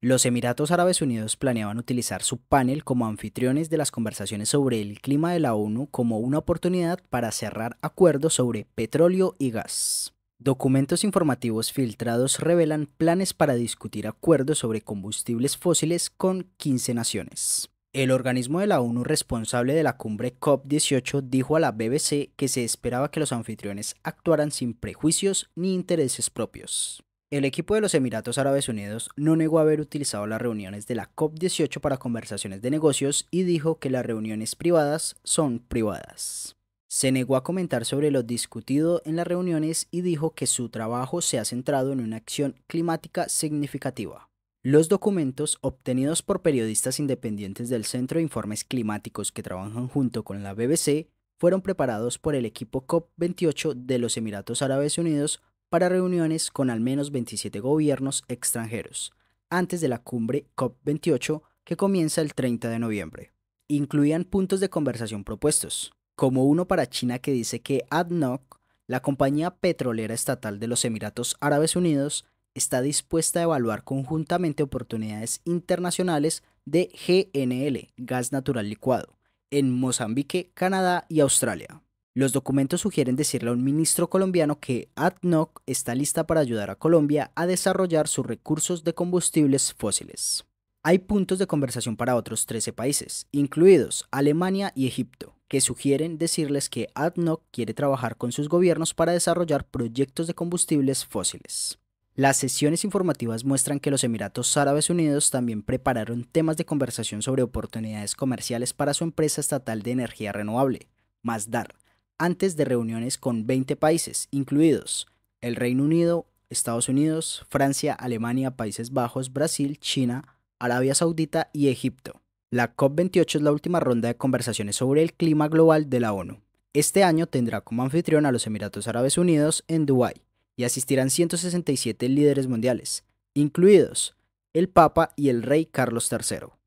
Los Emiratos Árabes Unidos planeaban utilizar su panel como anfitriones de las conversaciones sobre el clima de la ONU como una oportunidad para cerrar acuerdos sobre petróleo y gas. Documentos informativos filtrados revelan planes para discutir acuerdos sobre combustibles fósiles con 15 naciones. El organismo de la ONU responsable de la cumbre COP18 dijo a la BBC que se esperaba que los anfitriones actuaran sin prejuicios ni intereses propios. El equipo de los Emiratos Árabes Unidos no negó haber utilizado las reuniones de la COP18 para conversaciones de negocios y dijo que las reuniones privadas son privadas. Se negó a comentar sobre lo discutido en las reuniones y dijo que su trabajo se ha centrado en una acción climática significativa. Los documentos obtenidos por periodistas independientes del Centro de Informes Climáticos que trabajan junto con la BBC fueron preparados por el equipo COP28 de los Emiratos Árabes Unidos para reuniones con al menos 27 gobiernos extranjeros, antes de la cumbre COP28 que comienza el 30 de noviembre. Incluían puntos de conversación propuestos, como uno para China que dice que ADNOC, la compañía petrolera estatal de los Emiratos Árabes Unidos, está dispuesta a evaluar conjuntamente oportunidades internacionales de GNL, gas natural licuado, en Mozambique, Canadá y Australia. Los documentos sugieren decirle a un ministro colombiano que ADNOC está lista para ayudar a Colombia a desarrollar sus recursos de combustibles fósiles. Hay puntos de conversación para otros 13 países, incluidos Alemania y Egipto, que sugieren decirles que ADNOC quiere trabajar con sus gobiernos para desarrollar proyectos de combustibles fósiles. Las sesiones informativas muestran que los Emiratos Árabes Unidos también prepararon temas de conversación sobre oportunidades comerciales para su empresa estatal de energía renovable, Masdar, antes de reuniones con 20 países, incluidos el Reino Unido, Estados Unidos, Francia, Alemania, Países Bajos, Brasil, China, Arabia Saudita y Egipto. La COP28 es la última ronda de conversaciones sobre el clima global de la ONU. Este año tendrá como anfitrión a los Emiratos Árabes Unidos en Dubái y asistirán 167 líderes mundiales, incluidos el Papa y el Rey Carlos III.